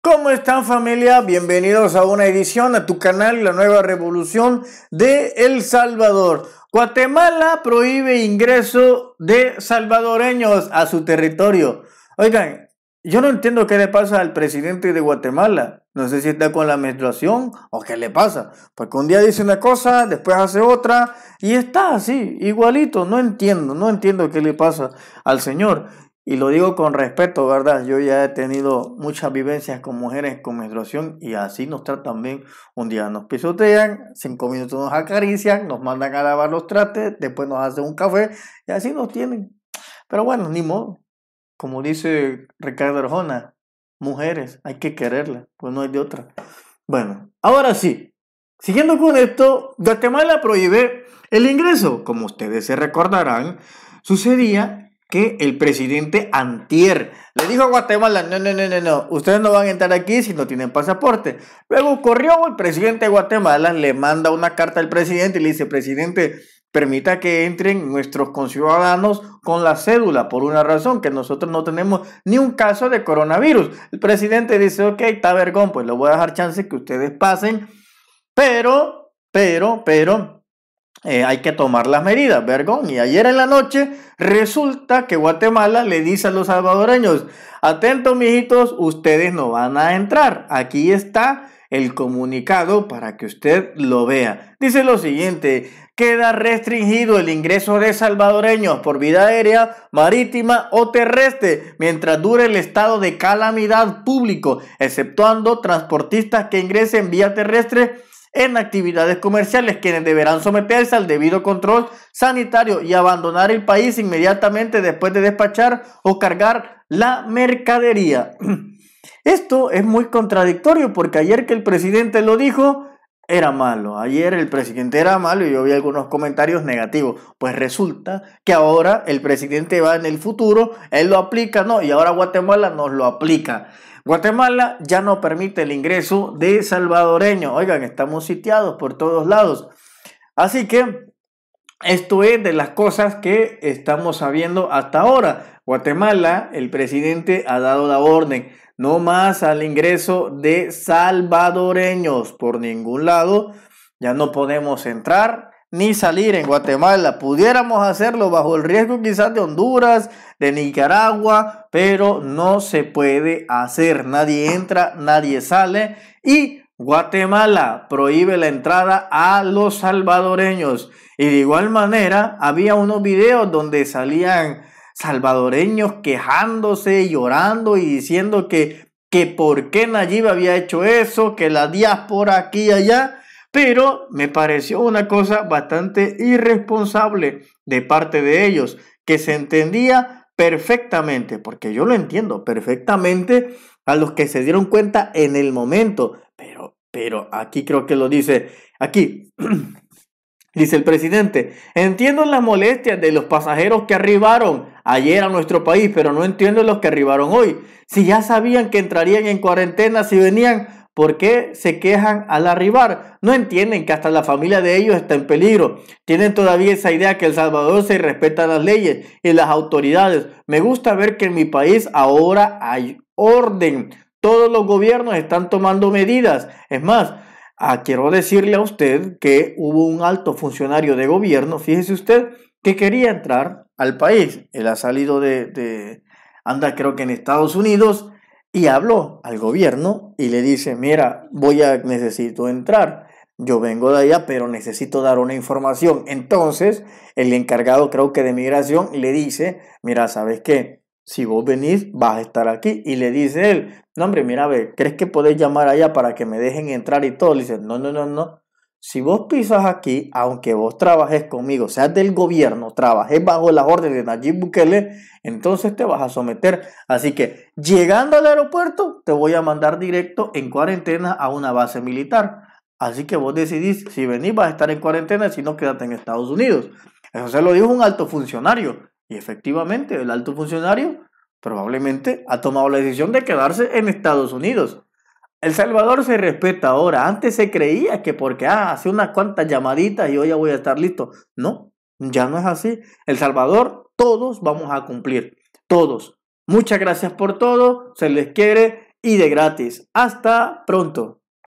¿Cómo están familia? Bienvenidos a una edición a tu canal La Nueva Revolución de El Salvador. Guatemala prohíbe ingreso de salvadoreños a su territorio. Oigan, yo no entiendo qué le pasa al presidente de Guatemala. No sé si está con la menstruación o qué le pasa. Porque un día dice una cosa, después hace otra y está así, igualito. No entiendo, no entiendo qué le pasa al señor. Y lo digo con respeto, ¿verdad? Yo ya he tenido muchas vivencias con mujeres con menstruación y así nos tratan bien. Un día nos pisotean, cinco minutos nos acarician, nos mandan a lavar los trates, después nos hacen un café y así nos tienen. Pero bueno, ni modo. Como dice Ricardo Arjona, mujeres, hay que quererlas, pues no hay de otra. Bueno, ahora sí, siguiendo con esto, Guatemala prohíbe el ingreso. Como ustedes se recordarán, sucedía que el presidente Antier le dijo a Guatemala, no, no, no, no, no, ustedes no van a entrar aquí si no tienen pasaporte. Luego corrió el presidente de Guatemala, le manda una carta al presidente y le dice, presidente, permita que entren nuestros conciudadanos con la cédula, por una razón, que nosotros no tenemos ni un caso de coronavirus. El presidente dice, ok, está vergón, pues lo voy a dejar chance que ustedes pasen, pero, pero, pero, eh, hay que tomar las medidas, vergón. Y ayer en la noche resulta que Guatemala le dice a los salvadoreños, atentos mijitos, ustedes no van a entrar. Aquí está el comunicado para que usted lo vea. Dice lo siguiente, queda restringido el ingreso de salvadoreños por vía aérea, marítima o terrestre mientras dure el estado de calamidad público, exceptuando transportistas que ingresen vía terrestre en actividades comerciales, quienes deberán someterse al debido control sanitario y abandonar el país inmediatamente después de despachar o cargar la mercadería. Esto es muy contradictorio porque ayer que el presidente lo dijo, era malo. Ayer el presidente era malo y yo vi algunos comentarios negativos. Pues resulta que ahora el presidente va en el futuro, él lo aplica, no, y ahora Guatemala nos lo aplica. Guatemala ya no permite el ingreso de salvadoreños. Oigan, estamos sitiados por todos lados. Así que esto es de las cosas que estamos sabiendo hasta ahora. Guatemala, el presidente ha dado la orden, no más al ingreso de salvadoreños por ningún lado. Ya no podemos entrar ni salir en Guatemala. Pudiéramos hacerlo bajo el riesgo quizás de Honduras, de Nicaragua, pero no se puede hacer. Nadie entra, nadie sale y Guatemala prohíbe la entrada a los salvadoreños. Y de igual manera, había unos videos donde salían salvadoreños quejándose, llorando y diciendo que, que por qué Nayib había hecho eso, que la diáspora aquí y allá. Pero me pareció una cosa bastante irresponsable de parte de ellos, que se entendía perfectamente, porque yo lo entiendo perfectamente a los que se dieron cuenta en el momento, pero, pero aquí creo que lo dice, aquí dice el presidente, entiendo las molestias de los pasajeros que arribaron ayer a nuestro país, pero no entiendo los que arribaron hoy. Si ya sabían que entrarían en cuarentena, si venían, ¿por qué se quejan al arribar? No entienden que hasta la familia de ellos está en peligro. Tienen todavía esa idea que El Salvador se respeta las leyes y las autoridades. Me gusta ver que en mi país ahora hay orden. Todos los gobiernos están tomando medidas. Es más, ah, quiero decirle a usted que hubo un alto funcionario de gobierno, fíjese usted, que quería entrar al país. Él ha salido de, de anda creo que en Estados Unidos, y habló al gobierno y le dice, mira, voy a, necesito entrar. Yo vengo de allá, pero necesito dar una información. Entonces, el encargado, creo que de migración, le dice, mira, ¿sabes qué? si vos venís, vas a estar aquí. Y le dice él, no hombre, mira, ¿crees que podés llamar allá para que me dejen entrar y todo? Le dice, no, no, no, no. Si vos pisas aquí, aunque vos trabajes conmigo, seas del gobierno, trabajes bajo las órdenes de Nayib Bukele, entonces te vas a someter. Así que llegando al aeropuerto, te voy a mandar directo en cuarentena a una base militar. Así que vos decidís si venís vas a estar en cuarentena, si no quédate en Estados Unidos. Eso se lo dijo un alto funcionario. Y efectivamente, el alto funcionario probablemente ha tomado la decisión de quedarse en Estados Unidos. El Salvador se respeta ahora. Antes se creía que porque ah, hace unas cuantas llamaditas y hoy ya voy a estar listo. No, ya no es así. El Salvador, todos vamos a cumplir. Todos. Muchas gracias por todo. Se les quiere y de gratis. Hasta pronto.